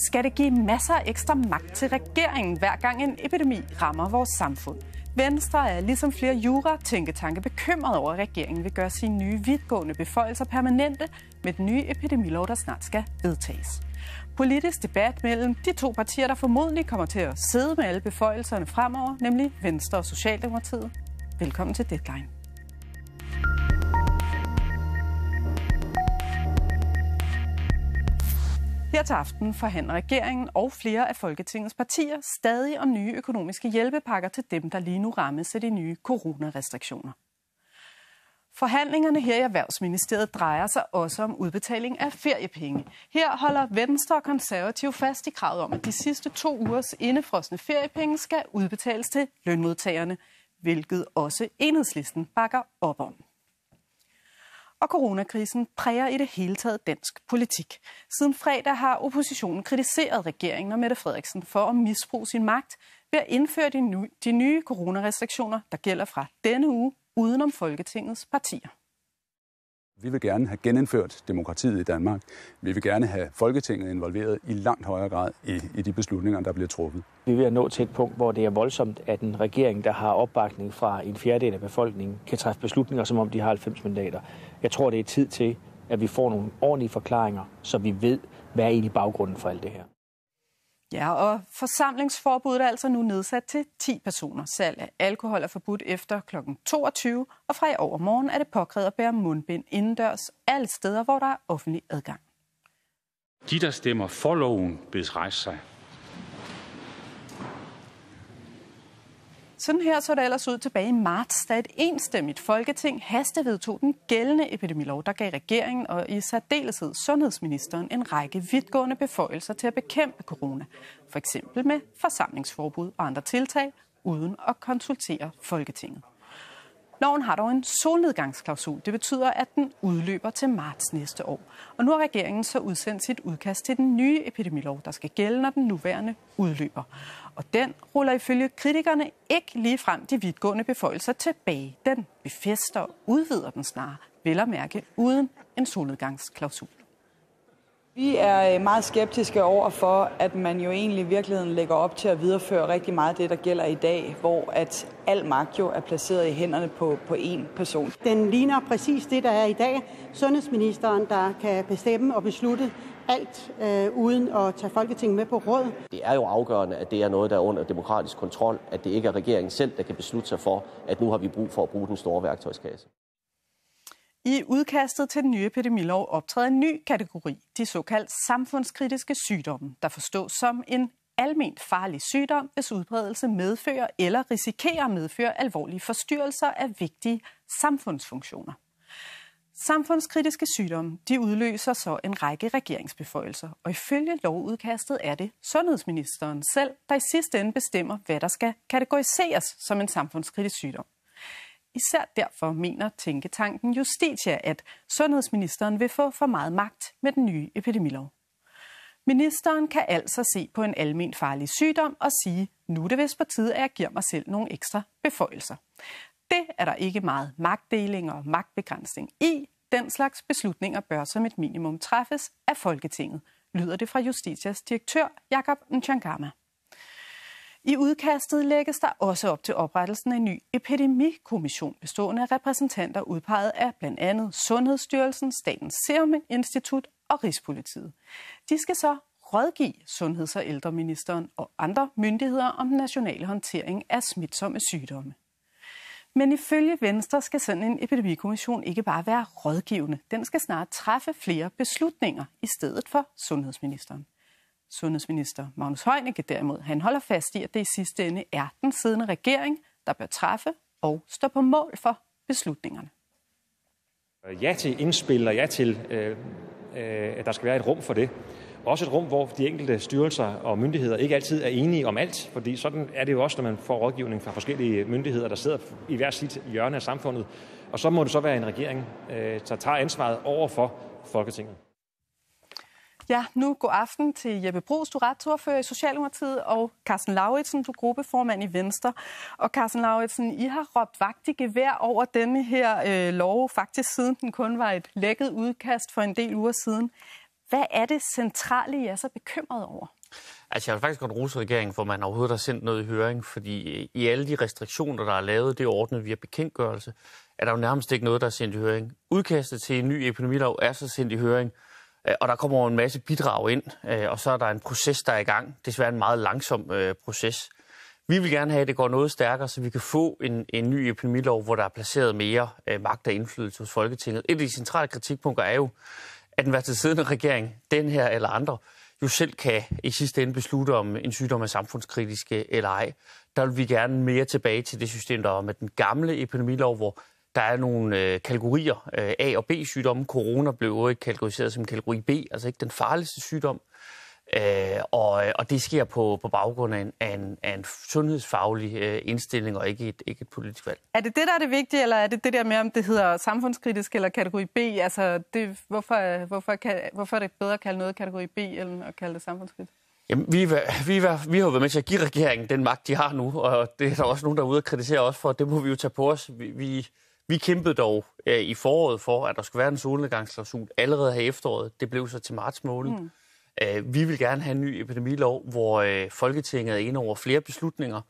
skal det give masser af ekstra magt til regeringen, hver gang en epidemi rammer vores samfund. Venstre er ligesom flere jura-tænketanke bekymret over, at regeringen vil gøre sine nye vidtgående beføjelser permanente med den nye epidemilov, der snart skal vedtages. Politisk debat mellem de to partier, der formodentlig kommer til at sidde med alle beføjelserne fremover, nemlig Venstre og Socialdemokratiet. Velkommen til Deadline. Her til aften forhandler regeringen og flere af Folketingets partier stadig om nye økonomiske hjælpepakker til dem, der lige nu rammes af de nye coronarestriktioner. Forhandlingerne her i Erhvervsministeriet drejer sig også om udbetaling af feriepenge. Her holder Venstre og Konservative fast i kravet om, at de sidste to ugers indefrosne feriepenge skal udbetales til lønmodtagerne, hvilket også enhedslisten bakker op om og coronakrisen præger i det hele taget dansk politik. Siden fredag har oppositionen kritiseret regeringen og Mette Frederiksen for at misbruge sin magt ved at indføre de nye, coronarestriktioner, der gælder fra denne uge, udenom Folketingets partier. Vi vil gerne have genindført demokratiet i Danmark. Vi vil gerne have Folketinget involveret i langt højere grad i, i de beslutninger, der bliver truffet. Vi er nå til et punkt, hvor det er voldsomt, at en regering, der har opbakning fra en fjerdedel af befolkningen, kan træffe beslutninger, som om de har 90 mandater. Jeg tror, det er tid til, at vi får nogle ordentlige forklaringer, så vi ved, hvad er egentlig baggrunden for alt det her. Ja, og forsamlingsforbuddet er altså nu nedsat til 10 personer. Salg af alkohol er forbudt efter kl. 22, og fra i overmorgen er det påkrævet at bære mundbind indendørs alle steder, hvor der er offentlig adgang. De, der stemmer for loven, bedes rejse sig. Sådan her så det ellers ud tilbage i marts, da et enstemmigt folketing hastevedtog den gældende epidemilov, der gav regeringen og i særdeleshed sundhedsministeren en række vidtgående beføjelser til at bekæmpe corona. For eksempel med forsamlingsforbud og andre tiltag uden at konsultere Folketinget. Loven har dog en solnedgangsklausul. Det betyder, at den udløber til marts næste år. Og nu har regeringen så udsendt sit udkast til den nye epidemilov, der skal gælde, når den nuværende udløber. Og den ruller ifølge kritikerne ikke lige frem de vidtgående beføjelser tilbage. Den befester og udvider den snarere, vel at mærke uden en solnedgangsklausul. Vi er øh, meget skeptiske over for, at man jo egentlig i virkeligheden lægger op til at videreføre rigtig meget af det, der gælder i dag, hvor at al magt jo er placeret i hænderne på, på én person. Den ligner præcis det, der er i dag. Sundhedsministeren, der kan bestemme og beslutte alt, øh, uden at tage Folketinget med på råd. Det er jo afgørende, at det er noget, der er under demokratisk kontrol, at det ikke er regeringen selv, der kan beslutte sig for, at nu har vi brug for at bruge den store værktøjskasse. I udkastet til den nye epidemilov optræder en ny kategori, de såkaldt samfundskritiske sygdomme, der forstås som en almen farlig sygdom, hvis udbredelse medfører eller risikerer at medføre alvorlige forstyrrelser af vigtige samfundsfunktioner. Samfundskritiske sygdomme de udløser så en række regeringsbeføjelser, og ifølge lovudkastet er det sundhedsministeren selv, der i sidste ende bestemmer, hvad der skal kategoriseres som en samfundskritisk sygdom. Især derfor mener tænketanken Justitia, at sundhedsministeren vil få for meget magt med den nye epidemilov. Ministeren kan altså se på en almen farlig sygdom og sige, nu er det vist på tide, at jeg giver mig selv nogle ekstra beføjelser. Det er der ikke meget magtdeling og magtbegrænsning i. Den slags beslutninger bør som et minimum træffes af Folketinget, lyder det fra Justitias direktør Jakob Nchangama. I udkastet lægges der også op til oprettelsen af en ny epidemikommission bestående af repræsentanter udpeget af blandt andet Sundhedsstyrelsen, Statens Serum Institut og Rigspolitiet. De skal så rådgive sundheds- og ældreministeren og andre myndigheder om den nationale håndtering af smitsomme sygdomme. Men ifølge Venstre skal sådan en epidemikommission ikke bare være rådgivende. Den skal snart træffe flere beslutninger i stedet for sundhedsministeren. Sundhedsminister Magnus Heunicke derimod, han holder fast i, at det i sidste ende er den siddende regering, der bør træffe og stå på mål for beslutningerne. Ja til indspil og ja til, øh, øh, at der skal være et rum for det. Også et rum, hvor de enkelte styrelser og myndigheder ikke altid er enige om alt, fordi sådan er det jo også, når man får rådgivning fra forskellige myndigheder, der sidder i hver sit hjørne af samfundet. Og så må det så være en regering, øh, der tager ansvaret over for Folketinget. Ja, nu god aften til Jeppe Brugs, du er retsordfører i Socialdemokratiet, og Carsten Lauritsen, du er gruppeformand i Venstre. Og Carsten Lauritsen, I har råbt vagt i gevær over denne her øh, lov, faktisk siden den kun var et lækket udkast for en del uger siden. Hvad er det centrale, I er så bekymret over? Altså, jeg vil faktisk godt rose regeringen for, man overhovedet har sendt noget i høring, fordi øh, i alle de restriktioner, der er lavet, det er ordnet via bekendtgørelse, er der jo nærmest ikke noget, der er sendt i høring. Udkastet til en ny epidemilov er så sendt i høring, Øh, og der kommer en masse bidrag ind, øh, og så er der en proces, der er i gang. Desværre en meget langsom øh, proces. Vi vil gerne have, at det går noget stærkere, så vi kan få en, en ny epidemilov, hvor der er placeret mere magt og indflydelse hos Folketinget. Et af de centrale kritikpunkter er jo, at den værste siddende regering, den her eller andre, jo selv kan i sidste ende beslutte, om en sygdom er samfundskritisk eller ej. Der vil vi gerne mere tilbage til det system, der var med den gamle epidemilov, hvor der er nogle øh, kategorier, øh, A- og B-sygdomme. Corona blev jo ikke kategoriseret som kategori B, altså ikke den farligste sygdom. Øh, og, og det sker på, på baggrund af en, af en, af en sundhedsfaglig øh, indstilling og ikke et, ikke et politisk valg. Er det det, der er det vigtige, eller er det det der med, om det hedder samfundskritisk eller kategori B? Altså, det, hvorfor, hvorfor, kan, hvorfor er det bedre at kalde noget kategori B, end at kalde det samfundskritisk? Jamen, vi, vi, vi har jo været med til at give regeringen den magt, de har nu, og det er der også nogen, der er ude og kritisere os for, det må vi jo tage på os. Vi, vi, vi kæmpede dog øh, i foråret for, at der skulle være en solnedgangsklausul allerede her i efteråret. Det blev så til marts måned. Mm. Øh, vi vil gerne have en ny epidemilov, hvor øh, Folketinget er inde over flere beslutninger,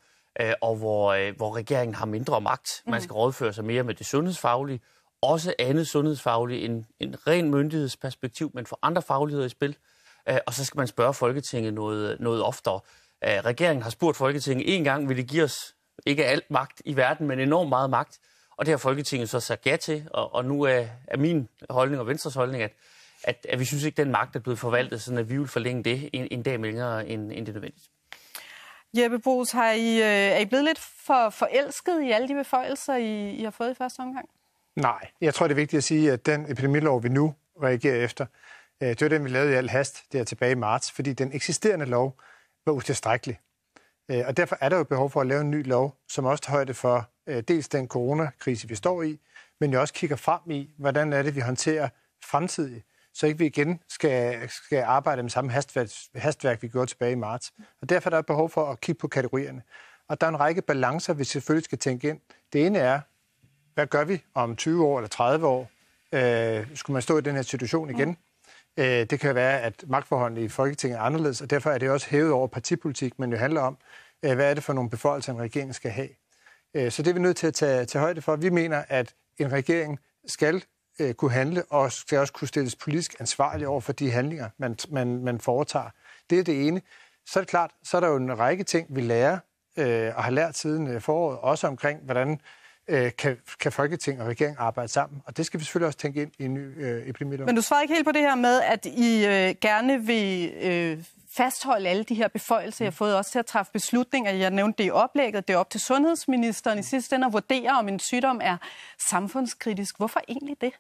øh, og hvor, øh, hvor regeringen har mindre magt. Man mm. skal rådføre sig mere med det sundhedsfaglige, også andet sundhedsfagligt end en ren myndighedsperspektiv, men for andre fagligheder i spil. Øh, og så skal man spørge Folketinget noget, noget oftere. Øh, regeringen har spurgt Folketinget en gang, vil det give os ikke alt magt i verden, men enormt meget magt. Og det har Folketinget så sagt ja til, og, og nu er, er min holdning og Venstres holdning, at, at, at vi synes ikke, at den magt er blevet forvaltet, sådan at vi vil forlænge det en, en dag længere, end, end det er nødvendigt. Jeppe Brugs, har I, øh, er I blevet lidt for forelsket i alle de beføjelser, I, I har fået i første omgang? Nej, jeg tror, det er vigtigt at sige, at den epidemilov, vi nu reagerer efter, øh, det var den, vi lavede i al hast der tilbage i marts, fordi den eksisterende lov var utilstrækkelig. Øh, og derfor er der jo behov for at lave en ny lov, som også tager højde for Øh, dels den coronakrise, vi står i, men jo også kigger frem i, hvordan er det, vi håndterer fremtidigt, så ikke vi igen skal, skal arbejde med samme hastværk, hastværk, vi gjorde tilbage i marts. Og derfor er der et behov for at kigge på kategorierne. Og der er en række balancer, vi selvfølgelig skal tænke ind. Det ene er, hvad gør vi om 20 år eller 30 år? Øh, skulle man stå i den her situation mm. igen? Mm. Øh, det kan være, at magtforholdene i Folketinget er anderledes, og derfor er det også hævet over partipolitik, men det handler om, øh, hvad er det for nogle beføjelser, en regering skal have. Øh, så det er vi nødt til at tage, tage højde for. Vi mener, at en regering skal øh, kunne handle og skal også kunne stilles politisk ansvarlig over for de handlinger, man, man, man foretager. Det er det ene. Så er det klart, så er der jo en række ting, vi lærer øh, og har lært siden øh, foråret, også omkring, hvordan øh, kan, kan Folketing og regering arbejde sammen. Og det skal vi selvfølgelig også tænke ind i en ny øh, epidemilov. Men du svarer ikke helt på det her med, at I øh, gerne vil øh, fastholde alle de her beføjelser, jeg har mm. fået også til at træffe beslutninger. Jeg nævnte det i oplægget. Det er op til sundhedsministeren i mm. sidste ende at vurdere, om en sygdom er samfundskritisk. Hvorfor egentlig det?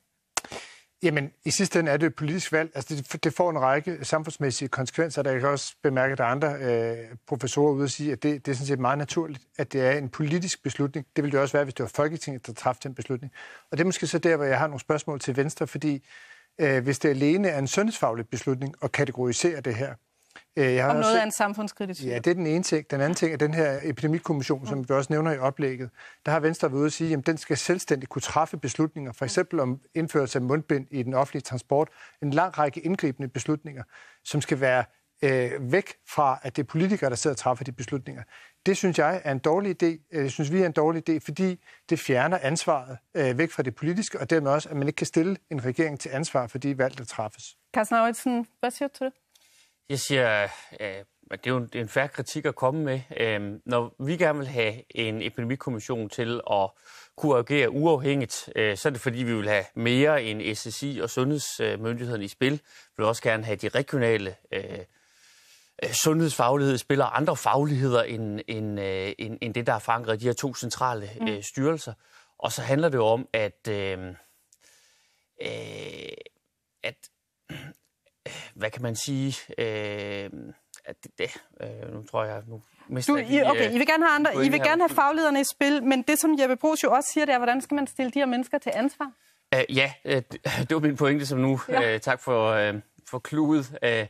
Jamen, i sidste ende er det et politisk valg. Altså, det, det får en række samfundsmæssige konsekvenser, der jeg kan også bemærke, at der er andre øh, professorer ude og sige, at det, det er sådan set meget naturligt, at det er en politisk beslutning. Det ville det også være, hvis det var Folketinget, der træffede den beslutning. Og det er måske så der, hvor jeg har nogle spørgsmål til Venstre, fordi øh, hvis det alene er en sundhedsfaglig beslutning at kategorisere det her, Øh, jeg har Om noget også, af en samfundskritisk Ja, det er den ene ting. Den anden ting er den her epidemikommission, som du mm. også nævner i oplægget. Der har Venstre været ude at sige, at den skal selvstændigt kunne træffe beslutninger, for mm. eksempel om indførelse af mundbind i den offentlige transport. En lang række indgribende beslutninger, som skal være øh, væk fra, at det er politikere, der sidder og træffer de beslutninger. Det synes jeg er en dårlig idé. Det øh, synes vi er en dårlig idé, fordi det fjerner ansvaret øh, væk fra det politiske, og dermed også, at man ikke kan stille en regering til ansvar for de valg, der træffes. Carsten Auritsen, hvad siger du til det? Jeg siger, øh, at det er jo en, det er en færre kritik at komme med. Øhm, når vi gerne vil have en epidemikommission til at kunne agere uafhængigt, øh, så er det fordi, vi vil have mere end SSI og sundhedsmyndigheden i spil. Vi vil også gerne have de regionale øh, sundhedsfaglighed spiller andre fagligheder end, end, end, end det, der er forankret i de her to centrale øh, mm. styrelser. Og så handler det jo om, at, øh, at hvad kan man sige, øh, at det, det, øh, nu tror jeg, nu mister du, I, Okay, øh, I vil gerne have andre, I vil gerne have faglederne i spil, men det som Jeppe Brugs jo også siger, det er, hvordan skal man stille de her mennesker til ansvar? Uh, ja, uh, det var min pointe som nu. Ja. Uh, tak for, uh, for kludet. Uh,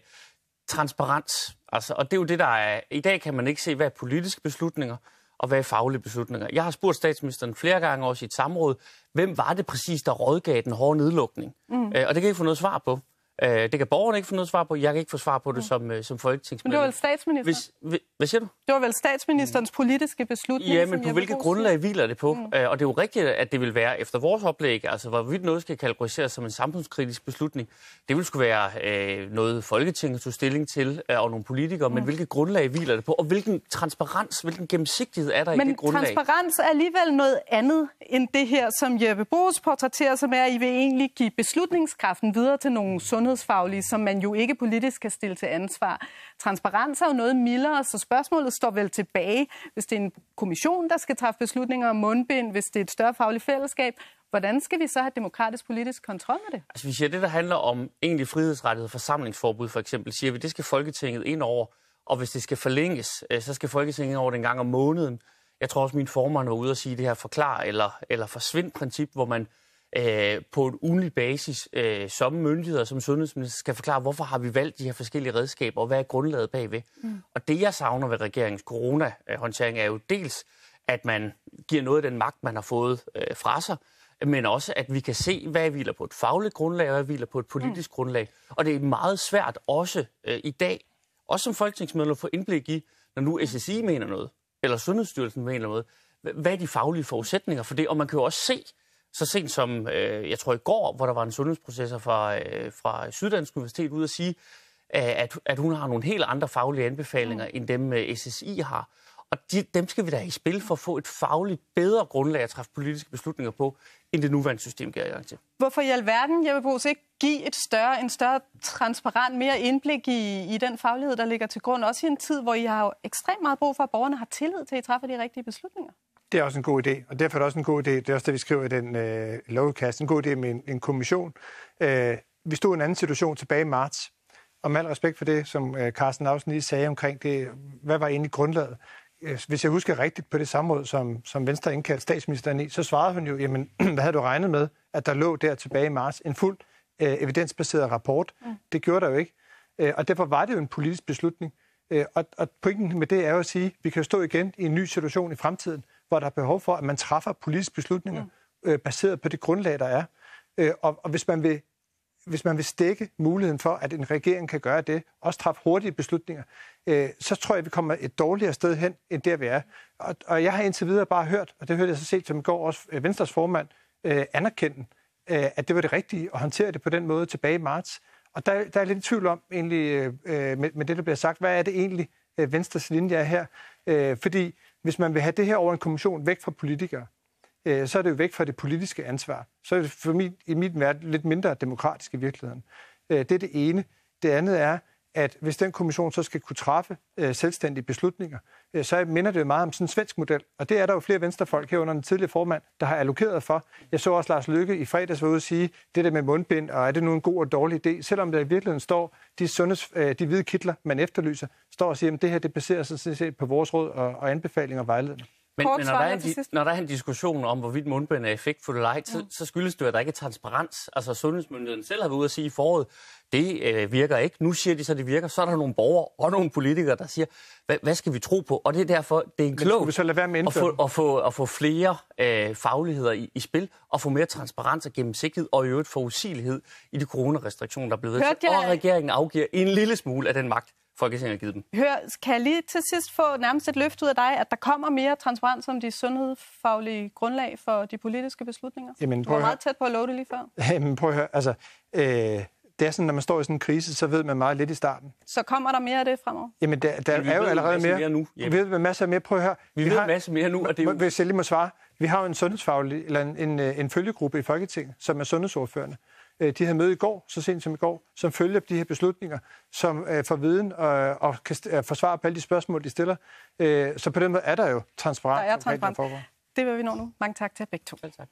transparens. Altså, og det er jo det, der er... I dag kan man ikke se, hvad er politiske beslutninger, og hvad er faglige beslutninger. Jeg har spurgt statsministeren flere gange også i et samråd, hvem var det præcis, der rådgav den hårde nedlukning? Mm. Uh, og det kan I få noget svar på. Øh, det kan borgerne ikke få noget svar på. Jeg kan ikke få svar på det som, øh, som folketingsmedlem. Men det var vel statsministeren? Hvis, hvad siger du? Det var vel statsministerens politiske beslutning? Ja, men på hvilket grundlag hviler det på? Mm. Øh, og det er jo rigtigt, at det vil være efter vores oplæg, altså hvorvidt noget skal kategoriseres som en samfundskritisk beslutning, det vil skulle være øh, noget Folketinget tog stilling til øh, og nogle politikere, mm. men hvilket grundlag hviler det på? Og hvilken transparens, hvilken gennemsigtighed er der men i det grundlag? Men transparens er alligevel noget andet end det her, som Jeppe Brugs portrætterer, som er, at I vil egentlig give beslutningskraften videre til nogle sundhed sundhedsfaglige, som man jo ikke politisk kan stille til ansvar. Transparens er jo noget mildere, så spørgsmålet står vel tilbage, hvis det er en kommission, der skal træffe beslutninger om mundbind, hvis det er et større fagligt fællesskab. Hvordan skal vi så have demokratisk politisk kontrol med det? Altså, vi siger, det, der handler om egentlig frihedsrettighed, forsamlingsforbud for eksempel, siger vi, det skal Folketinget ind over, og hvis det skal forlænges, øh, så skal Folketinget ind over den gang om måneden. Jeg tror også, min formand var ude og sige det her forklar eller, eller forsvind princip, hvor man Øh, på en ugenlig basis øh, som myndigheder, som sundhedsminister, skal forklare, hvorfor har vi valgt de her forskellige redskaber, og hvad er grundlaget bagved. Mm. Og det, jeg savner ved regeringens coronahåndtering, er jo dels, at man giver noget af den magt, man har fået øh, fra sig, men også, at vi kan se, hvad hviler på et fagligt grundlag, og hvad hviler på et politisk mm. grundlag. Og det er meget svært også øh, i dag, også som folketingsmedlem, at få indblik i, når nu SSI mener noget, eller Sundhedsstyrelsen mener noget, hvad er de faglige forudsætninger for det? Og man kan jo også se, så sent som, øh, jeg tror i går, hvor der var en sundhedsprofessor fra, øh, fra Syddansk Universitet ude at sige, øh, at, at hun har nogle helt andre faglige anbefalinger, mm. end dem øh, SSI har. Og de, dem skal vi da i spil for at få et fagligt bedre grundlag at træffe politiske beslutninger på, end det nuværende system giver adgang til. Hvorfor i alverden, jeg vil bruge ikke give et større, en større transparent, mere indblik i, i den faglighed, der ligger til grund, også i en tid, hvor I har jo ekstremt meget brug for, at borgerne har tillid til, at I træffer de rigtige beslutninger? Det er også en god idé, og derfor er det også en god idé, det er også det, vi skriver i den øh, lovkast, en god idé med en, en kommission. Øh, vi stod i en anden situation tilbage i marts, og med al respekt for det, som øh, Carsten Lausen lige sagde omkring det, hvad var egentlig grundlaget? Øh, hvis jeg husker rigtigt på det samme måde, som, som Venstre indkaldte statsministeren i, så svarede hun jo, jamen, hvad havde du regnet med, at der lå der tilbage i marts? En fuld øh, evidensbaseret rapport. Mm. Det gjorde der jo ikke. Øh, og derfor var det jo en politisk beslutning. Øh, og, og pointen med det er jo at sige, at vi kan stå igen i en ny situation i fremtiden, hvor der er behov for, at man træffer politiske beslutninger mm. øh, baseret på det grundlag, der er. Øh, og, og hvis man vil hvis man vil stikke muligheden for, at en regering kan gøre det, også træffe hurtige beslutninger, øh, så tror jeg, vi kommer et dårligere sted hen, end der vi er. Og, og jeg har indtil videre bare hørt, og det hørte jeg så set som i går også øh, Venstres formand øh, anerkende, øh, at det var det rigtige at håndtere det på den måde tilbage i marts. Og der, der er lidt i tvivl om egentlig øh, øh med, med det, der bliver sagt. Hvad er det egentlig, øh, Venstres linje er her? Øh, fordi hvis man vil have det her over en kommission væk fra politikere, øh, så er det jo væk fra det politiske ansvar. Så er det for min, i mit verden lidt mindre demokratisk i virkeligheden. Øh, det er det ene. Det andet er, at hvis den kommission så skal kunne træffe øh, selvstændige beslutninger, øh, så minder det jo meget om sådan en svensk model. Og det er der jo flere venstrefolk herunder den tidlige formand, der har allokeret for. Jeg så også Lars Lykke i fredags var ude og sige, det der med mundbind, og er det nu en god og dårlig idé? Selvom der i virkeligheden står, de, sundheds, øh, de hvide kitler, man efterlyser, står og siger, at det her det baserer sig sådan set på vores råd og, og anbefalinger og vejledning. Men, men når, der er en, når der er en diskussion om, hvorvidt mundbind er effektfuldt eller ej, så, så skyldes det jo, at der ikke er transparens. Altså sundhedsmyndigheden selv har været ude at sige i foråret, det øh, virker ikke. Nu siger de så, det virker. Så er der nogle borgere og nogle politikere, der siger, hvad, hvad skal vi tro på? Og det er derfor, det er klogt vi så lade være med at, få, at, få, at få flere øh, fagligheder i, i spil, og få mere transparens og gennemsigtighed, og i øvrigt forudsigelighed i de coronarestriktioner, der er blevet Og regeringen afgiver en lille smule af den magt, Folketinget har givet dem. Hør, kan jeg lige til sidst få nærmest et løft ud af dig, at der kommer mere transparens om de sundhedsfaglige grundlag for de politiske beslutninger? Jamen, du var meget tæt på at love det lige før. Jamen prøv at høre, altså, øh, det er sådan, når man står i sådan en krise, så ved man meget lidt i starten. Så kommer der mere af det fremover? Jamen, der, der er jo allerede mere. mere nu. Vi ved masse mere. Prøv at høre. Vi, vi ved har, en masse mere nu, og det er jo... Hvis jeg lige må svare. Vi har jo en sundhedsfaglig, eller en, en, øh, en følgegruppe i Folketinget, som er sundhedsordførende. Øh, de her møde i går, så sent som i går, som følger de her beslutninger, som øh, får viden og, øh, og kan øh, forsvare på alle de spørgsmål, de stiller. Øh, så på den måde er der jo transparens. Der er transparens. Det vil vi nå nu. Mange tak til begge to. Selv tak.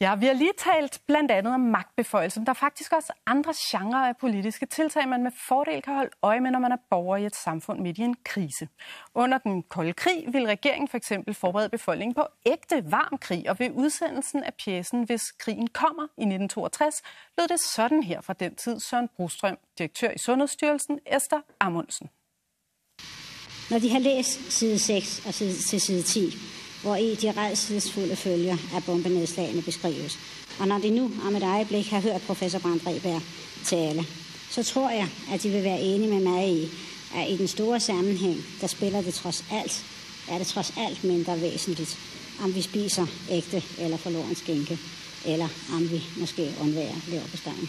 Ja, vi har lige talt blandt andet om magtbeføjelsen. Men der er faktisk også andre genrer af politiske tiltag, man med fordel kan holde øje med, når man er borger i et samfund midt i en krise. Under den kolde krig vil regeringen for eksempel forberede befolkningen på ægte varm krig, og ved udsendelsen af pjæsen Hvis krigen kommer i 1962, lød det sådan her fra den tid Søren Brostrøm, direktør i Sundhedsstyrelsen, Esther Amundsen. Når de har læst side 6 og side, til side 10, hvor i de redselsfulde følger af bombenedslagene beskrives. Og når de nu om et øjeblik har hørt professor Brandt Reberg tale, så tror jeg, at de vil være enige med mig i, at i den store sammenhæng, der spiller det trods alt, er det trods alt mindre væsentligt, om vi spiser ægte eller forlorens skænke, eller om vi måske undværer leverpostejen.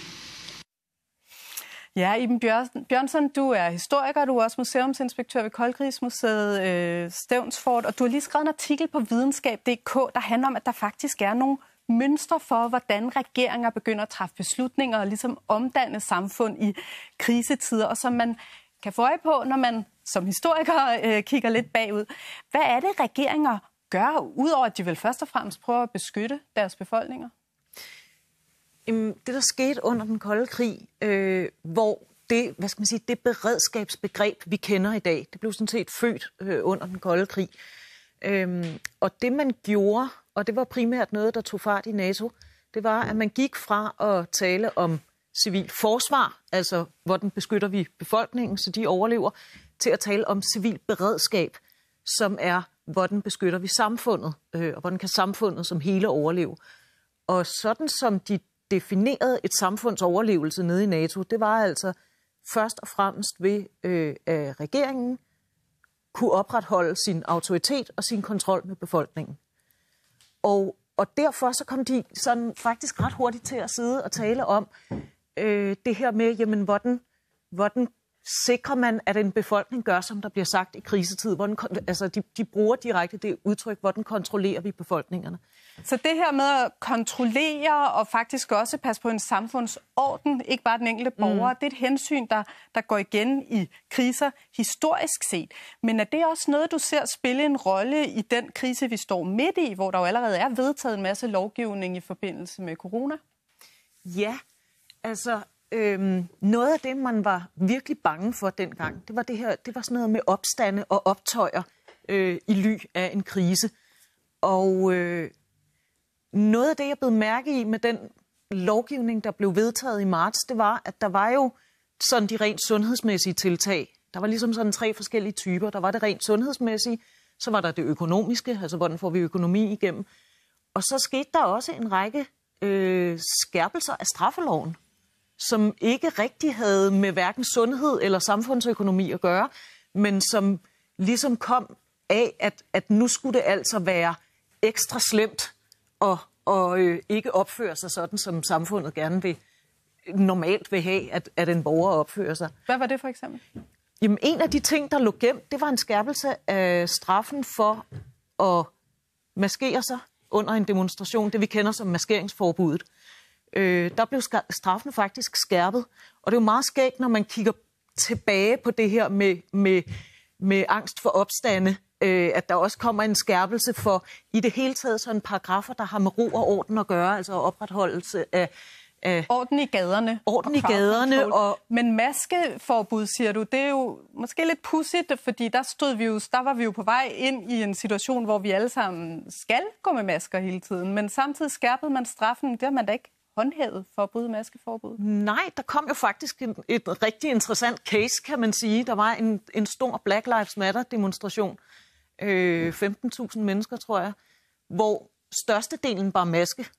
Ja, Iben Bjørnsson, du er historiker, du er også museumsinspektør ved Koldkrigsmuseet øh, Stævnsfort, og du har lige skrevet en artikel på videnskab.dk, der handler om, at der faktisk er nogle mønstre for, hvordan regeringer begynder at træffe beslutninger og ligesom omdanne samfund i krisetider, og som man kan få øje på, når man som historiker øh, kigger lidt bagud. Hvad er det, regeringer gør, udover at de vel først og fremmest prøver at beskytte deres befolkninger? det, der skete under den kolde krig, øh, hvor det, hvad skal man sige, det beredskabsbegreb, vi kender i dag, det blev sådan set født øh, under den kolde krig. Øh, og det, man gjorde, og det var primært noget, der tog fart i NATO, det var, at man gik fra at tale om civil forsvar, altså hvordan beskytter vi befolkningen, så de overlever, til at tale om civil beredskab, som er, hvordan beskytter vi samfundet, øh, og hvordan kan samfundet som hele overleve. Og sådan som de definerede et samfunds overlevelse nede i NATO, det var altså først og fremmest ved øh, at regeringen kunne opretholde sin autoritet og sin kontrol med befolkningen. Og, og derfor så kom de sådan faktisk ret hurtigt til at sidde og tale om øh, det her med, jamen, hvordan, hvordan sikrer man, at en befolkning gør, som der bliver sagt i krisetid? Hvordan, altså, de, de bruger direkte det udtryk, hvordan kontrollerer vi befolkningerne? Så det her med at kontrollere og faktisk også passe på en samfundsorden, ikke bare den enkelte borger, mm. det er et hensyn, der, der går igen i kriser historisk set. Men er det også noget, du ser spille en rolle i den krise, vi står midt i, hvor der jo allerede er vedtaget en masse lovgivning i forbindelse med corona? Ja, altså øhm, noget af det, man var virkelig bange for dengang, det var, det her, det var sådan noget med opstande og optøjer øh, i ly af en krise. Og øh, noget af det, jeg blev mærke i med den lovgivning, der blev vedtaget i marts, det var, at der var jo sådan de rent sundhedsmæssige tiltag. Der var ligesom sådan tre forskellige typer. Der var det rent sundhedsmæssige, så var der det økonomiske, altså hvordan får vi økonomi igennem. Og så skete der også en række øh, skærpelser af straffeloven, som ikke rigtig havde med hverken sundhed eller samfundsøkonomi at gøre, men som ligesom kom af, at, at nu skulle det altså være ekstra slemt, og, og øh, ikke opfører sig sådan, som samfundet gerne vil normalt vil have, at, at en borger opfører sig. Hvad var det for eksempel? Jamen, en af de ting, der lå gemt, det var en skærpelse af straffen for at maskere sig under en demonstration, det vi kender som maskeringsforbuddet. Øh, der blev straffen faktisk skærpet, og det er jo meget skægt, når man kigger tilbage på det her med, med, med angst for opstande øh, at der også kommer en skærpelse for i det hele taget sådan paragrafer, der har med ro og orden at gøre, altså opretholdelse af af... Orden i gaderne. Orden i gaderne. Og... Men maskeforbud, siger du, det er jo måske lidt pudsigt, fordi der, stod vi jo, der var vi jo på vej ind i en situation, hvor vi alle sammen skal gå med masker hele tiden, men samtidig skærpede man straffen, det har man da ikke håndhævet for at bryde maskeforbud? Nej, der kom jo faktisk et, et rigtig interessant case, kan man sige. Der var en, en stor Black Lives Matter-demonstration, øh, 15.000 mennesker, tror jeg, hvor størstedelen bare maske.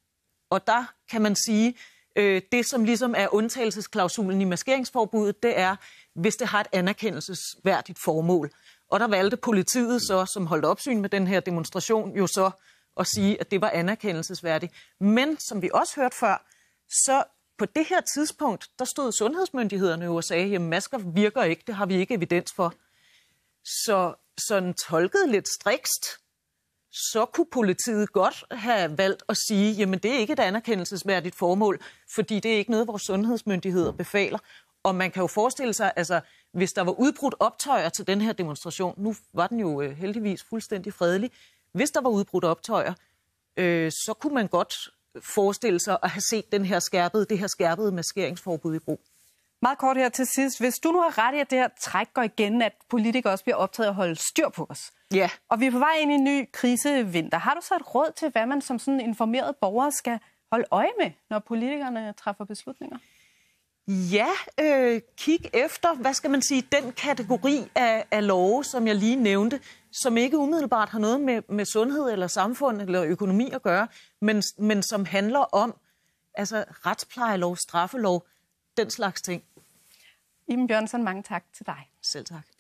Og der kan man sige, øh, det som ligesom er undtagelsesklausulen i maskeringsforbuddet, det er, hvis det har et anerkendelsesværdigt formål. Og der valgte politiet så, som holdt opsyn med den her demonstration, jo så at sige, at det var anerkendelsesværdigt. Men som vi også hørte før, så på det her tidspunkt, der stod sundhedsmyndighederne jo og sagde, at masker virker ikke, det har vi ikke evidens for. Så sådan tolket lidt strikst, så kunne politiet godt have valgt at sige, jamen det er ikke et anerkendelsesværdigt formål, fordi det er ikke noget, vores sundhedsmyndigheder befaler. Og man kan jo forestille sig, altså hvis der var udbrudt optøjer til den her demonstration, nu var den jo øh, heldigvis fuldstændig fredelig, hvis der var udbrudt optøjer, øh, så kunne man godt forestille sig at have set den her skærpede, det her skærpede maskeringsforbud i brug. Meget kort her til sidst. Hvis du nu har ret i, at det her træk går igen, at politikere også bliver optaget at holde styr på os. Ja. Yeah. Og vi er på vej ind i en ny krisevinter. Har du så et råd til, hvad man som sådan informeret borger skal holde øje med, når politikerne træffer beslutninger? Ja, øh, kig efter, hvad skal man sige, den kategori af, af love, som jeg lige nævnte, som ikke umiddelbart har noget med, med sundhed eller samfund eller økonomi at gøre, men, men som handler om altså retsplejelov, straffelov, den slags ting. Iben Bjørnsen, mange tak til dig. Selv tak.